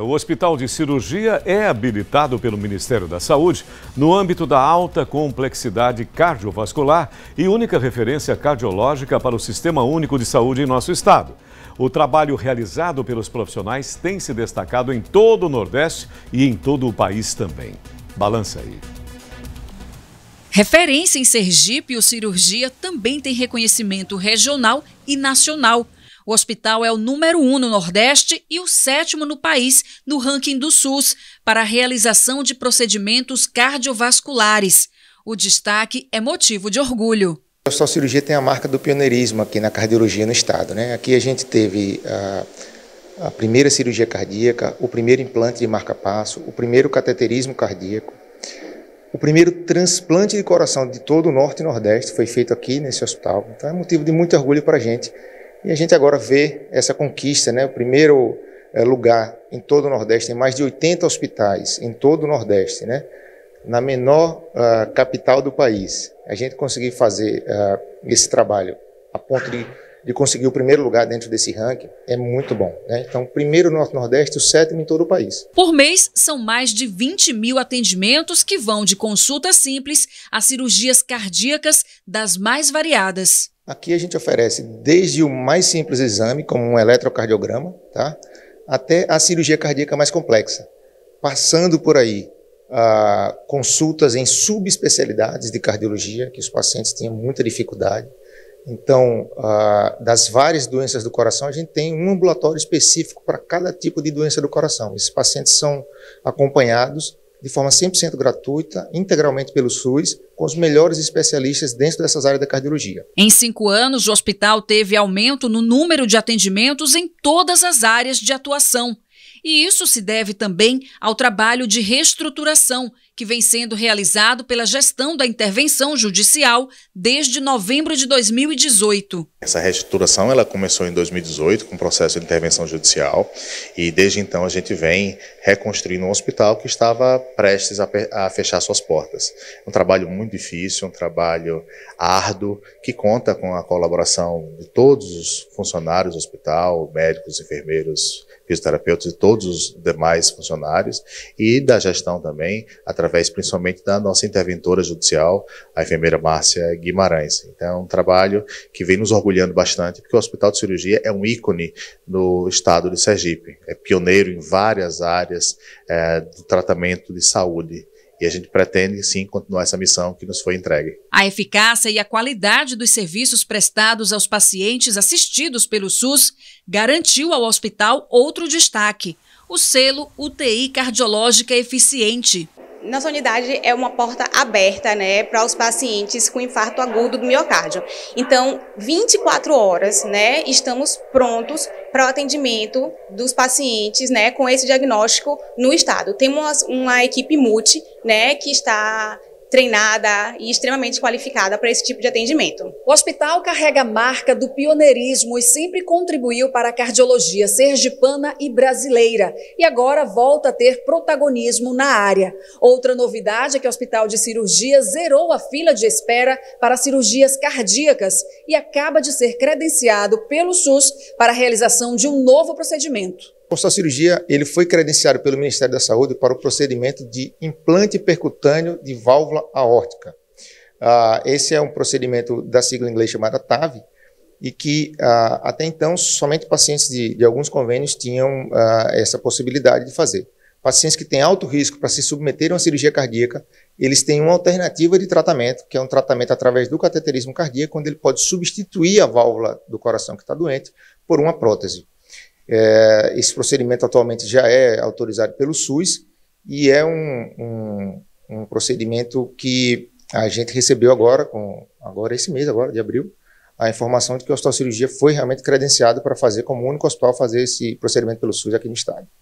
O Hospital de Cirurgia é habilitado pelo Ministério da Saúde no âmbito da alta complexidade cardiovascular e única referência cardiológica para o Sistema Único de Saúde em nosso estado. O trabalho realizado pelos profissionais tem se destacado em todo o Nordeste e em todo o país também. Balança aí. Referência em Sergipe, o Cirurgia também tem reconhecimento regional e nacional o hospital é o número um no Nordeste e o sétimo no país no ranking do SUS para a realização de procedimentos cardiovasculares. O destaque é motivo de orgulho. A cirurgia tem a marca do pioneirismo aqui na cardiologia no estado. Né? Aqui a gente teve a, ah, a primeira cirurgia cardíaca, o primeiro implante de marca-passo, o primeiro cateterismo cardíaco, o primeiro transplante de coração de todo o Norte e Nordeste foi feito aqui nesse hospital. Então é motivo de muito orgulho para a gente e a gente agora vê essa conquista, né? o primeiro eh, lugar em todo o Nordeste, tem mais de 80 hospitais em todo o Nordeste, né? na menor uh, capital do país. A gente conseguir fazer uh, esse trabalho a ponto de, de conseguir o primeiro lugar dentro desse ranking é muito bom. Né? Então, primeiro no Norte-Nordeste, o sétimo em todo o país. Por mês, são mais de 20 mil atendimentos que vão de consultas simples a cirurgias cardíacas das mais variadas. Aqui a gente oferece desde o mais simples exame, como um eletrocardiograma, tá? até a cirurgia cardíaca mais complexa, passando por aí ah, consultas em subespecialidades de cardiologia, que os pacientes tinham muita dificuldade. Então, ah, das várias doenças do coração, a gente tem um ambulatório específico para cada tipo de doença do coração. Esses pacientes são acompanhados de forma 100% gratuita, integralmente pelo SUS, com os melhores especialistas dentro dessas áreas da cardiologia. Em cinco anos, o hospital teve aumento no número de atendimentos em todas as áreas de atuação. E isso se deve também ao trabalho de reestruturação que vem sendo realizado pela gestão da intervenção judicial desde novembro de 2018. Essa reestruturação ela começou em 2018 com o processo de intervenção judicial e desde então a gente vem reconstruindo um hospital que estava prestes a, a fechar suas portas. Um trabalho muito difícil, um trabalho árduo que conta com a colaboração de todos os funcionários do hospital, médicos, enfermeiros, fisioterapeutas e todos os demais funcionários, e da gestão também, através principalmente da nossa interventora judicial, a enfermeira Márcia Guimarães. Então, é um trabalho que vem nos orgulhando bastante, porque o Hospital de Cirurgia é um ícone no estado de Sergipe, é pioneiro em várias áreas é, do tratamento de saúde e a gente pretende, sim, continuar essa missão que nos foi entregue. A eficácia e a qualidade dos serviços prestados aos pacientes assistidos pelo SUS garantiu ao hospital outro destaque: o selo UTI Cardiológica Eficiente. Nossa unidade é uma porta aberta né, para os pacientes com infarto agudo do miocárdio. Então, 24 horas, né, estamos prontos para o atendimento dos pacientes né, com esse diagnóstico no estado. Temos uma, uma equipe multi né, que está treinada e extremamente qualificada para esse tipo de atendimento. O hospital carrega a marca do pioneirismo e sempre contribuiu para a cardiologia sergipana e brasileira e agora volta a ter protagonismo na área. Outra novidade é que o Hospital de Cirurgia zerou a fila de espera para cirurgias cardíacas e acaba de ser credenciado pelo SUS para a realização de um novo procedimento. Após a cirurgia, ele foi credenciado pelo Ministério da Saúde para o procedimento de implante percutâneo de válvula aórtica. Uh, esse é um procedimento da sigla em inglês chamada TAV, e que uh, até então somente pacientes de, de alguns convênios tinham uh, essa possibilidade de fazer. Pacientes que têm alto risco para se submeter a uma cirurgia cardíaca, eles têm uma alternativa de tratamento, que é um tratamento através do cateterismo cardíaco, onde ele pode substituir a válvula do coração que está doente por uma prótese. É, esse procedimento atualmente já é autorizado pelo SUS e é um, um, um procedimento que a gente recebeu agora, com, agora esse mês, agora de abril, a informação de que o hospital cirurgia foi realmente credenciado para fazer, como único hospital, fazer esse procedimento pelo SUS aqui no estado.